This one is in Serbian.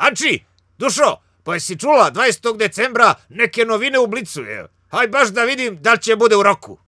Ači, dušo, pa jesi čula 20. decembra neke novine u Blicu, je? Haj baš da vidim da li će bude u roku.